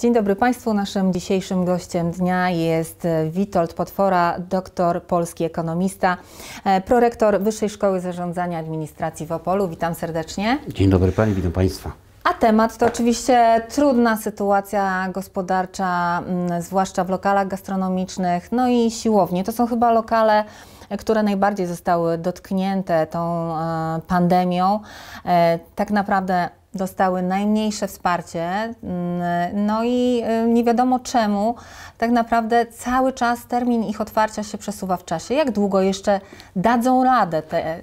Dzień dobry Państwu. Naszym dzisiejszym gościem dnia jest e, Witold Potwora, doktor, polski ekonomista, e, prorektor Wyższej Szkoły Zarządzania Administracji w Opolu. Witam serdecznie. Dzień dobry Pani, witam Państwa. A temat to oczywiście trudna sytuacja gospodarcza, mm, zwłaszcza w lokalach gastronomicznych, no i siłownie. To są chyba lokale które najbardziej zostały dotknięte tą e, pandemią, e, tak naprawdę dostały najmniejsze wsparcie. Mm, no i e, nie wiadomo czemu, tak naprawdę cały czas termin ich otwarcia się przesuwa w czasie. Jak długo jeszcze dadzą radę te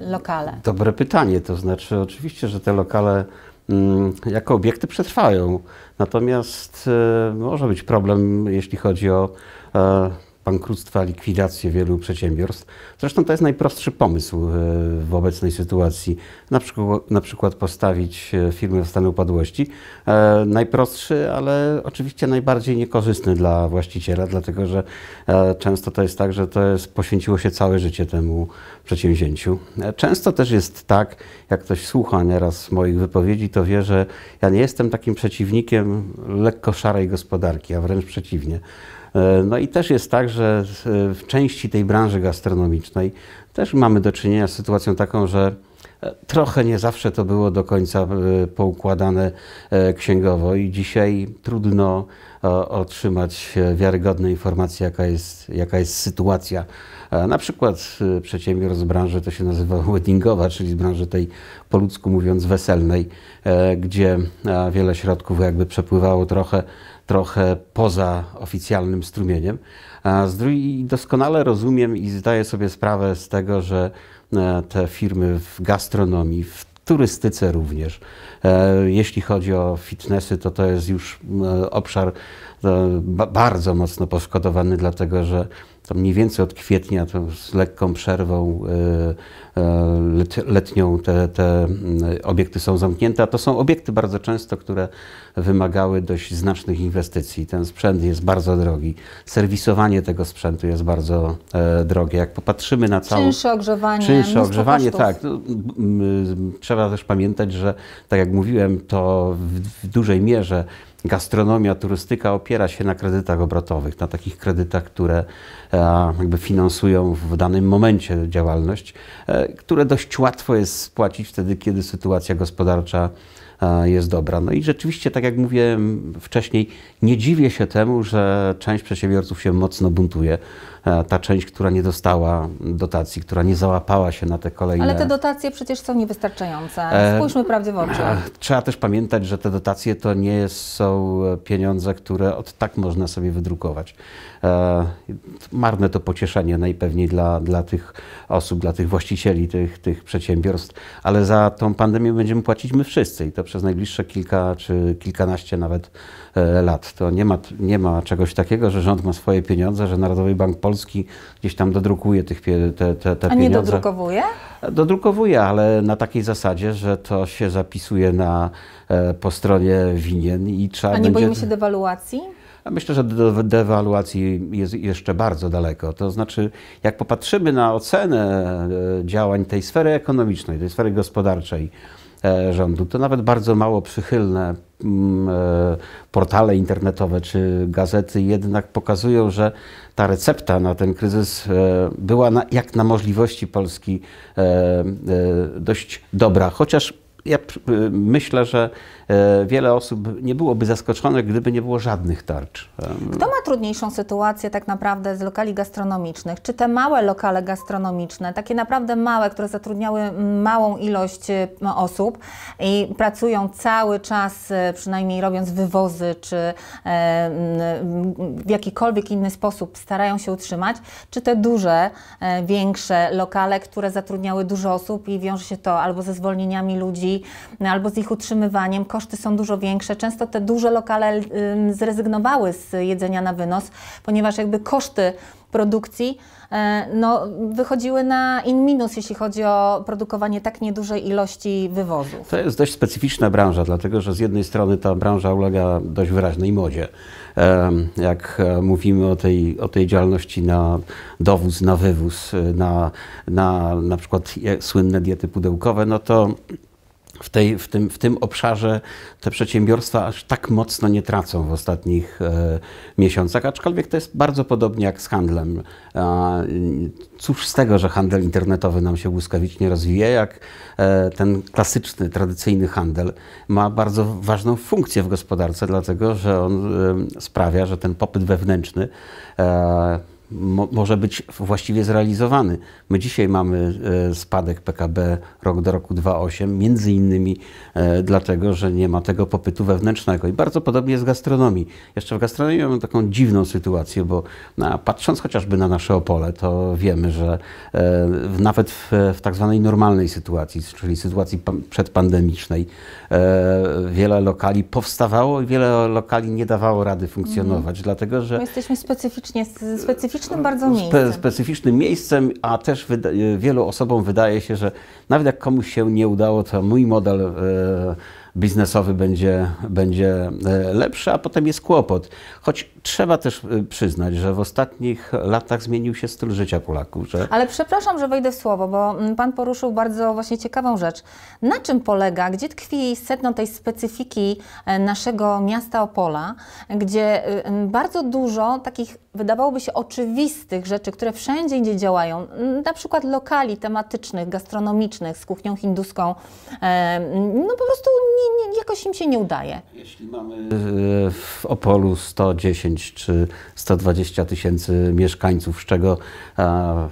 lokale? Dobre pytanie. To znaczy, oczywiście, że te lokale mm, jako obiekty przetrwają. Natomiast może być problem, jeśli chodzi o bankructwa, likwidację wielu przedsiębiorstw. Zresztą to jest najprostszy pomysł e, w obecnej sytuacji. Na przykład, na przykład postawić e, firmę w stanie upadłości. E, najprostszy, ale oczywiście najbardziej niekorzystny dla właściciela, dlatego że często to jest tak, że to jest, poświęciło się całe życie temu przedsięwzięciu. często też jest tak, jak ktoś słucha nieraz moich wypowiedzi, to wie, że ja nie jestem takim przeciwnikiem lekko szarej gospodarki, a wręcz przeciwnie. E, no i też jest tak, że e, w części tej branży gastronomicznej też mamy do czynienia z sytuacją taką, że e, Trochę nie zawsze to było do końca poukładane księgowo i dzisiaj trudno otrzymać wiarygodne informacje, jaka jest, jaka jest sytuacja. Na przykład przedsiębiorstw z branży, to się nazywa weddingowa, czyli z branży tej po ludzku mówiąc weselnej, gdzie wiele środków jakby przepływało trochę trochę poza oficjalnym strumieniem. Z drugiej doskonale rozumiem i zdaję sobie sprawę z tego, że e, te firmy w gastronomii, w turystyce również. E, jeśli chodzi o fitnessy, to to jest już e, obszar bardzo mocno poszkodowany, dlatego że to mniej więcej od kwietnia, to z lekką przerwą e, e, letnią te, te mm, obiekty są zamknięte, a to są obiekty bardzo często, które wymagały dość znacznych inwestycji. Ten sprzęt jest bardzo drogi, serwisowanie tego sprzętu jest bardzo e, drogie. Jak popatrzymy na całą... Czynsze ogrzewanie. Czynsze ogrzewanie, kosztów. tak. No, mm, mm, trzeba też pamiętać, że tak jak mówiłem, to w, w dużej mierze gastronomia, turystyka opiera się na kredytach obrotowych, na takich kredytach, które e, jakby finansują w danym momencie działalność, e, które dość łatwo jest spłacić wtedy, kiedy sytuacja gospodarcza e, jest dobra. No i rzeczywiście, tak jak mówiłem wcześniej, nie dziwię się temu, że część przedsiębiorców się mocno buntuje E, ta część, która nie dostała dotacji, która nie załapała się na te kolejne... Ale te dotacje przecież są niewystarczające. E, Spójrzmy prawdzie w oczy. E, trzeba też pamiętać, że te dotacje to nie są pieniądze, które od tak można sobie wydrukować. Marne to pocieszenie najpewniej dla, dla tych osób, dla tych właścicieli tych, tych przedsiębiorstw, ale za tą pandemię będziemy płacić my wszyscy i to przez najbliższe kilka czy kilkanaście nawet lat. To nie ma, nie ma czegoś takiego, że rząd ma swoje pieniądze, że Narodowy Bank Polski Polski gdzieś tam dodrukuje tych, te, te, te A nie dodrukowuje? Dodrukowuje, ale na takiej zasadzie, że to się zapisuje na, e, po stronie winien i trzeba A nie będzie... boimy się dewaluacji? Myślę, że do dewaluacji jest jeszcze bardzo daleko. To znaczy, jak popatrzymy na ocenę e, działań tej sfery ekonomicznej, tej sfery gospodarczej, E, rządu. To nawet bardzo mało przychylne mm, e, portale internetowe czy gazety jednak pokazują, że ta recepta na ten kryzys e, była na, jak na możliwości Polski dość dobra, chociaż ja y, myślę, że e, wiele osób nie byłoby zaskoczonych, gdyby nie było żadnych tarcz. E, Kto ma trudniejszą sytuację tak naprawdę z lokali gastronomicznych? Czy te małe lokale gastronomiczne, takie naprawdę małe, które zatrudniały małą ilość y, osób i pracują cały czas, y, przynajmniej robiąc wywozy, czy e, w jakikolwiek inny sposób starają się utrzymać, czy te duże, większe lokale, które zatrudniały dużo osób i wiąże się to albo ze zwolnieniami ludzi, no, albo z ich utrzymywaniem. Koszty są dużo większe. Często te duże lokale zrezygnowały z jedzenia na wynos, ponieważ jakby koszty produkcji e, no, wychodziły na in minus, jeśli chodzi o produkowanie tak niedużej ilości wywozów. To jest dość specyficzna branża, dlatego że z jednej strony ta branża ulega dość wyraźnej modzie. Jak e, mówimy o tej, o tej działalności na dowóz, na wywóz, e, na, na, na przykład słynne diety pudełkowe, no to w, tej, w, tym, w tym obszarze te przedsiębiorstwa aż tak mocno nie tracą w ostatnich e, miesiącach, aczkolwiek to jest bardzo podobnie jak z handlem. E, cóż z tego, że handel internetowy nam się błyskawicznie rozwija, jak e, ten klasyczny, tradycyjny handel ma bardzo ważną funkcję w gospodarce, dlatego że on e, sprawia, że ten popyt wewnętrzny e, mo może być właściwie zrealizowany. My dzisiaj mamy e, spadek PKB rok do roku 2,8, między innymi e, dlatego, że nie ma tego popytu wewnętrznego. I bardzo podobnie jest w gastronomii. Jeszcze w gastronomii mamy taką dziwną sytuację, bo na, no, patrząc chociażby na nasze Opole, to wiemy, że e, nawet w, w tak zwanej normalnej sytuacji, czyli sytuacji przedpandemicznej, wiele lokali powstawało i wiele lokali nie dawało rady funkcjonować, mhm. dlatego że... My jesteśmy specyficznie, specyficznie specyficznym bardzo miejscem. Spe specyficznym miejscem, a też y, wielu osobom wydaje się, że nawet jak komuś się nie udało, to mój model e, biznesowy będzie, będzie y, lepszy, a potem jest kłopot. Choć Trzeba też y, przyznać, że w ostatnich latach zmienił się styl życia Polaków. Że... Ale przepraszam, że wejdę w słowo, bo mm, Pan poruszył bardzo właśnie ciekawą rzecz. Na czym polega, gdzie tkwi sedno tej specyfiki e, naszego miasta Opola, gdzie y, bardzo dużo takich wydawałoby się oczywistych rzeczy, które wszędzie indziej działają, mm, na przykład lokali tematycznych, gastronomicznych z kuchnią hinduską, e, no po prostu nie, nie, jakoś im się nie udaje. Jeśli mamy y, w Opolu 110 110 czy 120 tysięcy mieszkańców, z czego e,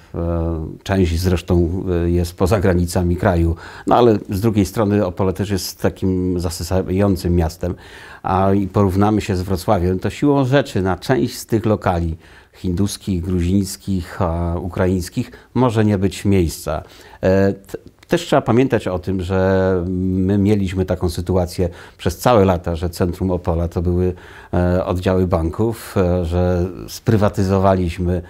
część zresztą e, jest poza granicami kraju. No ale z drugiej strony Opole też jest takim zasysającym miastem. A i porównamy się z Wrocławiem, to siłą rzeczy na część z tych lokali hinduskich, gruzińskich, ukraińskich może nie być miejsca. E, też trzeba pamiętać o tym, że my mieliśmy taką sytuację przez całe lata, że centrum Opola to były e, oddziały banków, e, że sprywatyzowaliśmy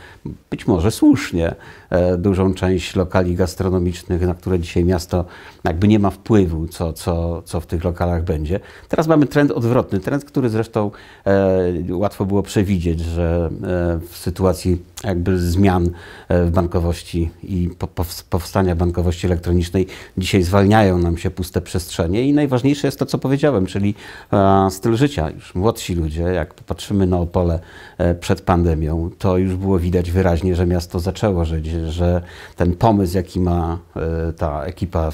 być może słusznie e, dużą część lokali gastronomicznych, na które dzisiaj miasto jakby nie ma wpływu, co, co, co w tych lokalach będzie. Teraz mamy trend odwrotny, trend, który zresztą łatwo było przewidzieć, że w sytuacji jakby zmian w bankowości i powstania bankowości elektronicznej publicznej. Dzisiaj zwalniają nam się puste przestrzenie i najważniejsze jest to, co powiedziałem, czyli e, styl życia. Już młodsi ludzie, jak popatrzymy na Opole e, przed pandemią, to już było widać wyraźnie, że miasto zaczęło żyć, że ten pomysł, jaki ma e, ta ekipa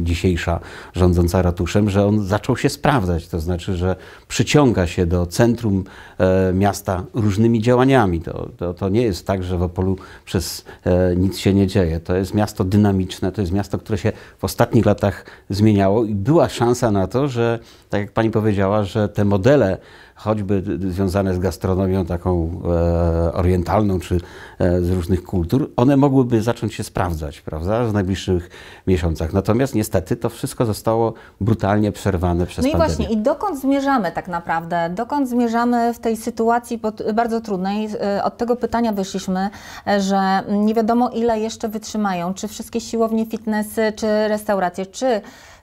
dzisiejsza rządząca ratuszem, że on zaczął się sprawdzać. To znaczy, że przyciąga się do centrum e, miasta różnymi działaniami. To, to, to nie jest tak, że w Opolu przez e, nic się nie dzieje. To jest miasto dynamiczne, to jest miasto, które się w ostatnich latach zmieniało i była szansa na to, że, tak jak pani powiedziała, że te modele choćby związane z gastronomią taką e, orientalną czy e, z różnych kultur, one mogłyby zacząć się sprawdzać prawda, w najbliższych miesiącach. Natomiast niestety to wszystko zostało brutalnie przerwane przez no pandemię. No i właśnie, i dokąd zmierzamy tak naprawdę? Dokąd zmierzamy w tej sytuacji pod, bardzo trudnej? E, od tego pytania wyszliśmy, e, że nie wiadomo ile jeszcze wytrzymają, czy wszystkie siłownie, fitnessy, czy restauracje, czy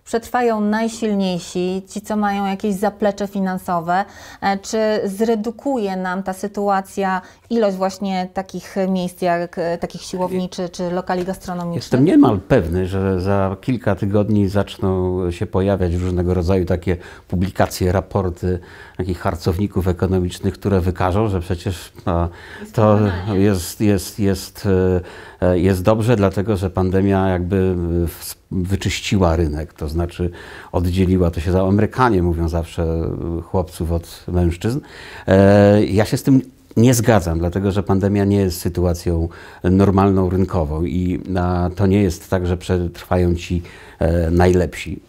przetrwają najsilniejsi, ci, co mają jakieś zaplecze finansowe? E, czy zredukuje nam ta sytuacja ilość właśnie takich miejsc, jak e, takich siłowni czy, czy lokali gastronomicznych? Jestem niemal pewny, że za kilka tygodni zaczną się pojawiać różnego rodzaju takie publikacje, raporty takich harcowników ekonomicznych, które wykażą, że przecież to jest, jest, jest, jest E, jest dobrze, dlatego że pandemia jakby e, wyczyściła rynek, to znaczy oddzieliła, to się za Amerykanie mówią zawsze e, chłopców od mężczyzn. Ja się z tym nie zgadzam, dlatego że pandemia nie jest sytuacją normalną rynkową i to nie jest tak, że przetrwają ci najlepsi.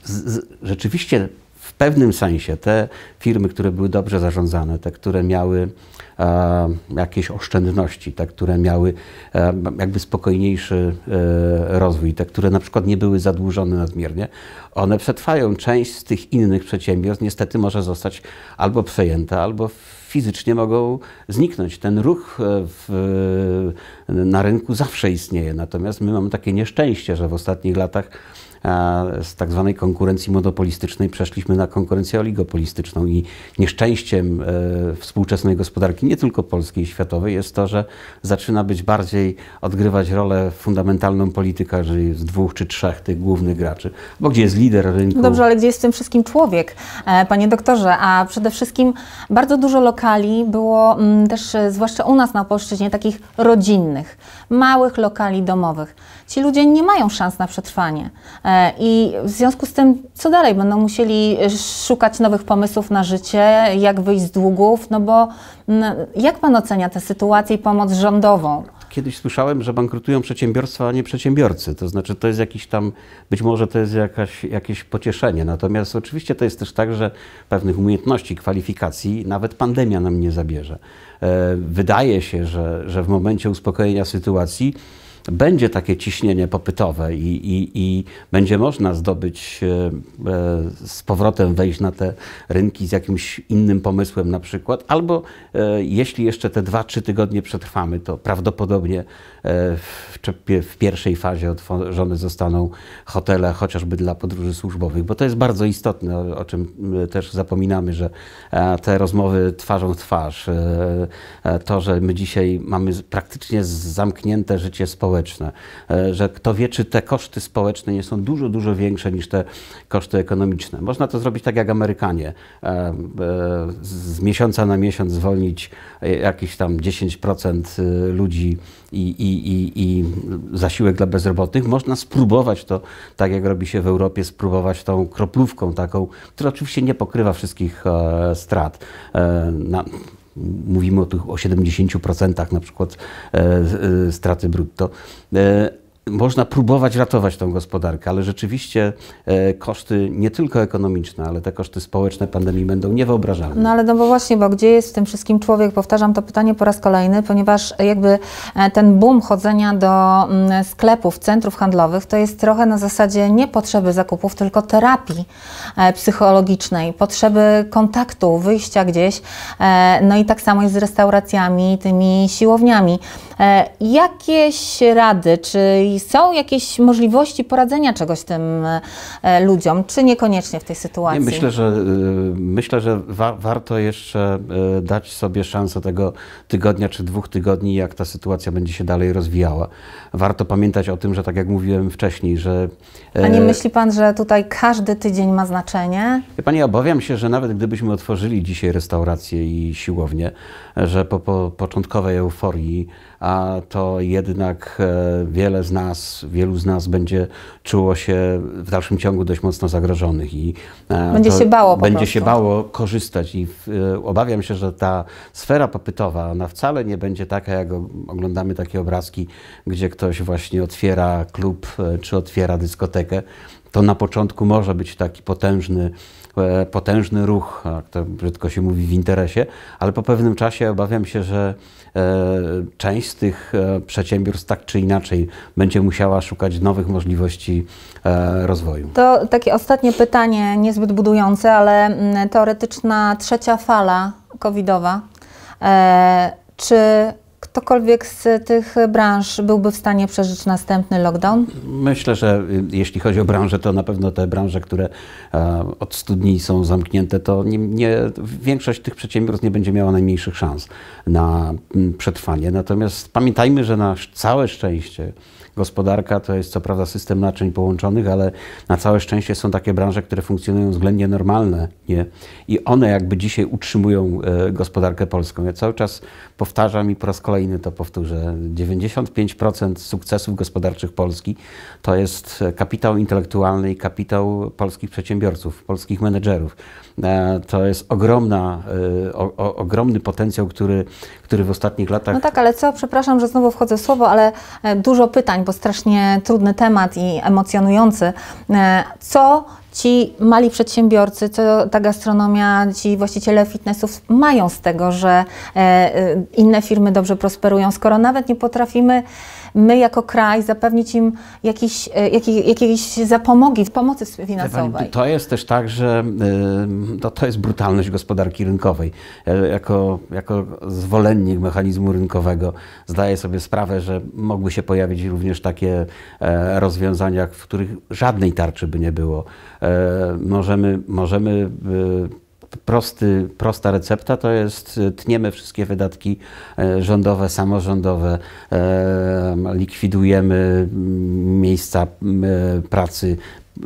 rzeczywiście w pewnym sensie te firmy, które były dobrze zarządzane, te, które miały e, jakieś oszczędności, te, które miały e, jakby spokojniejszy e, rozwój, te, które na przykład nie były zadłużone nadmiernie, one przetrwają. Część z tych innych przedsiębiorstw niestety może zostać albo przejęta, albo fizycznie mogą zniknąć. Ten ruch w, na rynku zawsze istnieje, natomiast my mamy takie nieszczęście, że w ostatnich latach E, z tak zwanej konkurencji monopolistycznej przeszliśmy na konkurencję oligopolistyczną i nieszczęściem e, współczesnej gospodarki, nie tylko polskiej, światowej, jest to, że zaczyna być bardziej odgrywać rolę fundamentalną polityka, że jest dwóch czy trzech tych głównych graczy, bo gdzie jest lider rynku. No dobrze, ale gdzie jest w tym wszystkim człowiek, e, panie doktorze? A przede wszystkim bardzo dużo lokali było mm, też, zwłaszcza u nas na Polszczyźnie, takich rodzinnych, małych lokali domowych. Ci ludzie nie mają szans na przetrwanie. E, I w związku z tym, co dalej? Będą musieli szukać nowych pomysłów na życie, jak wyjść z długów, no bo mm, jak pan ocenia tę sytuację i pomoc rządową? Kiedyś słyszałem, że bankrutują przedsiębiorstwa, a nie przedsiębiorcy. To znaczy, to jest jakiś tam, być może to jest jakaś, jakieś pocieszenie. Natomiast oczywiście to jest też tak, że pewnych umiejętności, kwalifikacji nawet pandemia nam nie zabierze. E, wydaje się, że, że w momencie uspokojenia sytuacji, będzie takie ciśnienie popytowe i, i, i będzie można zdobyć e, e, z powrotem, wejść na te rynki z jakimś innym pomysłem na przykład, albo e, jeśli jeszcze te dwa trzy tygodnie przetrwamy, to prawdopodobnie w, w pierwszej fazie otworzone zostaną hotele, chociażby dla podróży służbowych, bo to jest bardzo istotne, o czym też zapominamy, że te rozmowy twarzą w twarz, to, że my dzisiaj mamy praktycznie zamknięte życie społeczne, społeczne, e, że kto wie, czy te koszty społeczne nie są dużo, dużo większe niż te koszty ekonomiczne. Można to zrobić tak jak Amerykanie. E, e, z miesiąca na miesiąc zwolnić jakieś tam 10% ludzi i, i, i, i zasiłek dla bezrobotnych. Można spróbować to, tak jak robi się w Europie, spróbować tą kroplówką taką, która oczywiście nie pokrywa wszystkich strat mówimy o tych o 70% na przykład e, e, straty brutto, e, można próbować ratować tą gospodarkę, ale rzeczywiście e, koszty nie tylko ekonomiczne, ale te koszty społeczne pandemii będą niewyobrażalne. No ale no bo właśnie, bo gdzie jest w tym wszystkim człowiek? Powtarzam to pytanie po raz kolejny, ponieważ e, jakby e, ten boom chodzenia do mm, sklepów, centrów handlowych, to jest trochę na zasadzie nie potrzeby zakupów, tylko terapii psychologicznej, potrzeby kontaktu, wyjścia gdzieś. No i tak samo jest z restauracjami, tymi siłowniami. E, jakieś rady, czy są jakieś możliwości poradzenia czegoś tym e, ludziom, czy niekoniecznie w tej sytuacji? Myślę, że, e, myślę, że wa warto jeszcze dać sobie szansę tego tygodnia czy dwóch tygodni, jak ta sytuacja będzie się dalej rozwijała. Warto pamiętać o tym, że tak jak mówiłem wcześniej, że... A nie myśli Pan, że tutaj każdy tydzień ma znaczenie? Wie Pani, obawiam się, że nawet gdybyśmy otworzyli dzisiaj restaurację i siłownie, że po, po początkowej euforii a to jednak e, wiele z nas, wielu z nas będzie czuło się w dalszym ciągu dość mocno zagrożonych i e, będzie się bało po Będzie prostu. się bało korzystać i e, obawiam się, że ta sfera popytowa, ona wcale nie będzie taka, jak oglądamy takie obrazki, gdzie ktoś właśnie otwiera klub czy otwiera dyskotekę, to na początku może być taki potężny, e, potężny ruch, jak to brzydko się mówi, w interesie, ale po pewnym czasie obawiam się, że e, część z tych e, przedsiębiorstw tak czy inaczej będzie musiała szukać nowych możliwości rozwoju. To takie ostatnie pytanie, niezbyt budujące, ale mm, teoretyczna trzecia fala covidowa. Czy ktokolwiek z tych branż byłby w stanie przeżyć następny lockdown? Myślę, że y, jeśli chodzi o branżę, to na pewno te branże, które od studni są zamknięte, to nie, nie, większość tych przedsiębiorstw nie będzie miała najmniejszych szans na mm, przetrwanie. Natomiast pamiętajmy, że na całe szczęście gospodarka to jest co prawda system naczyń połączonych, ale na całe szczęście są takie branże, które funkcjonują względnie normalnie i one jakby dzisiaj utrzymują e, gospodarkę polską. Ja cały czas powtarzam i po raz kolejny to powtórzę, 95% sukcesów gospodarczych Polski to jest e, kapitał intelektualny i kapitał polskich przedsiębiorców, polskich menedżerów. E, to jest ogromna, e, o, o, ogromny potencjał, który, który w ostatnich latach... No tak, ale co, przepraszam, że znowu wchodzę w słowo, ale dużo pytań, bo strasznie trudny temat i emocjonujący. Co ci mali przedsiębiorcy, co ta gastronomia, ci właściciele fitnessów mają z tego, że e, e, inne firmy dobrze prosperują, skoro nawet nie potrafimy my jako kraj zapewnić im jakiś, e, jakiej, jakiejś zapomogi, pomocy finansowej. To jest też tak, że e, to, to jest brutalność gospodarki rynkowej. E, jako, jako zwolennik mechanizmu rynkowego zdaję sobie sprawę, że mogły się pojawić również takie rozwiązania, w których żadnej tarczy by nie było. Możemy, możemy prosty, prosta recepta to jest y, tniemy wszystkie wydatki y, rządowe, samorządowe, y, likwidujemy mm, miejsca pracy,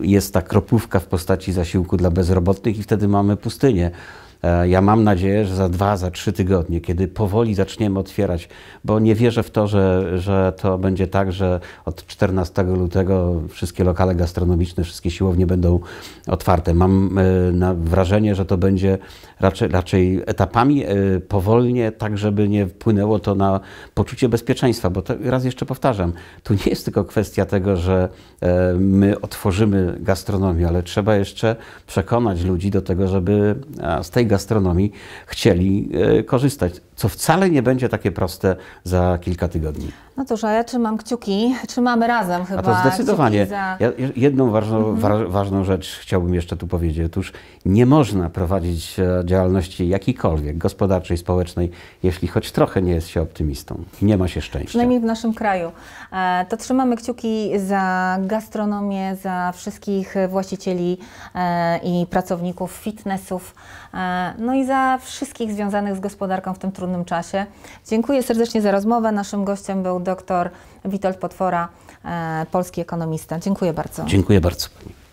jest ta kropówka w postaci zasiłku dla bezrobotnych i wtedy mamy pustynię. E, ja mam nadzieję, że za dwa, za trzy tygodnie, kiedy powoli zaczniemy otwierać, bo nie wierzę w to, że, że to będzie tak, że od 14 lutego wszystkie lokale gastronomiczne, wszystkie siłownie będą otwarte. Mam e, wrażenie, że to będzie raczej, raczej etapami e, powolnie, tak żeby nie wpłynęło to na poczucie bezpieczeństwa, bo to, raz jeszcze powtarzam, tu nie jest tylko kwestia tego, że my otworzymy gastronomię, ale trzeba jeszcze przekonać ludzi do tego, żeby z tej gastronomii gastronomii chcieli e, korzystać co wcale nie będzie takie proste za kilka tygodni. No to, że ja trzymam kciuki, trzymamy razem chyba. A to zdecydowanie. Za... Ja jedną ważną, mhm. wa ważną rzecz chciałbym jeszcze tu powiedzieć. Otóż nie można prowadzić e, działalności jakiejkolwiek, gospodarczej, społecznej, jeśli choć trochę nie jest się optymistą. Nie ma się szczęścia. Przynajmniej w naszym kraju. E, to trzymamy kciuki za gastronomię, za wszystkich właścicieli e, i pracowników fitnessów, no i za wszystkich związanych z gospodarką w tym trudnym trudnym czasie. Dziękuję serdecznie za rozmowę. Naszym gościem był dr Witold Potwora, e, polski ekonomista. Dziękuję bardzo. Dziękuję bardzo pani.